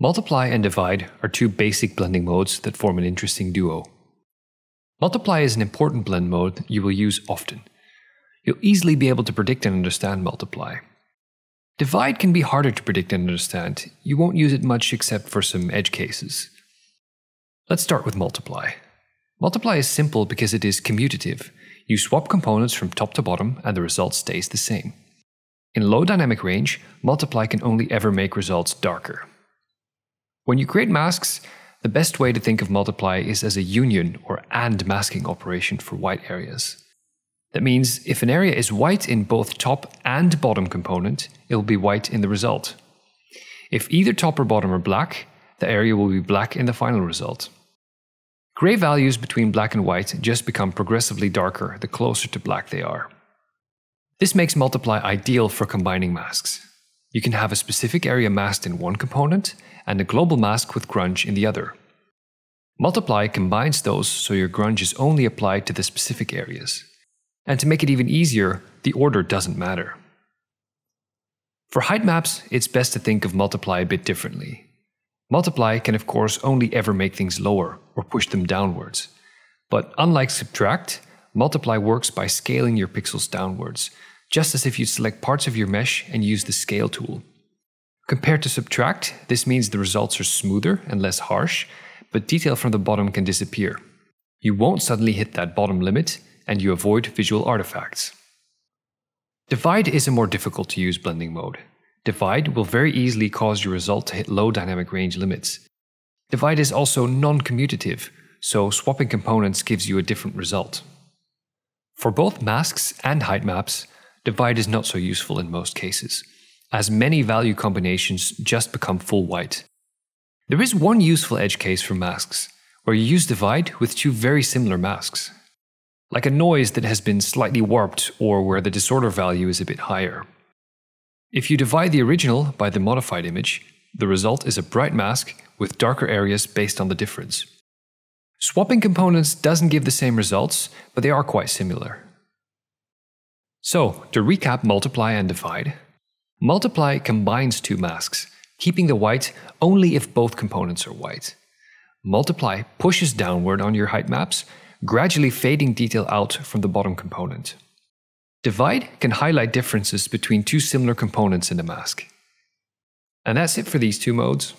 Multiply and divide are two basic blending modes that form an interesting duo. Multiply is an important blend mode you will use often. You'll easily be able to predict and understand multiply. Divide can be harder to predict and understand. You won't use it much except for some edge cases. Let's start with multiply. Multiply is simple because it is commutative. You swap components from top to bottom and the result stays the same. In low dynamic range, multiply can only ever make results darker. When you create masks, the best way to think of multiply is as a union or AND masking operation for white areas. That means if an area is white in both top and bottom component, it will be white in the result. If either top or bottom are black, the area will be black in the final result. Gray values between black and white just become progressively darker the closer to black they are. This makes multiply ideal for combining masks. You can have a specific area masked in one component and a global mask with grunge in the other. Multiply combines those so your grunge is only applied to the specific areas. And to make it even easier, the order doesn't matter. For height maps, it's best to think of multiply a bit differently. Multiply can of course only ever make things lower or push them downwards. But unlike subtract, multiply works by scaling your pixels downwards, just as if you select parts of your mesh and use the scale tool. Compared to subtract, this means the results are smoother and less harsh, but detail from the bottom can disappear. You won't suddenly hit that bottom limit, and you avoid visual artifacts. Divide is a more difficult to use blending mode. Divide will very easily cause your result to hit low dynamic range limits. Divide is also non-commutative, so swapping components gives you a different result. For both masks and height maps, divide is not so useful in most cases, as many value combinations just become full white. There is one useful edge case for masks, where you use divide with two very similar masks. Like a noise that has been slightly warped or where the disorder value is a bit higher. If you divide the original by the modified image, the result is a bright mask with darker areas based on the difference. Swapping components doesn't give the same results, but they are quite similar. So, to recap multiply and divide. Multiply combines two masks, keeping the white only if both components are white. Multiply pushes downward on your height maps, gradually fading detail out from the bottom component. Divide can highlight differences between two similar components in the mask. And that's it for these two modes.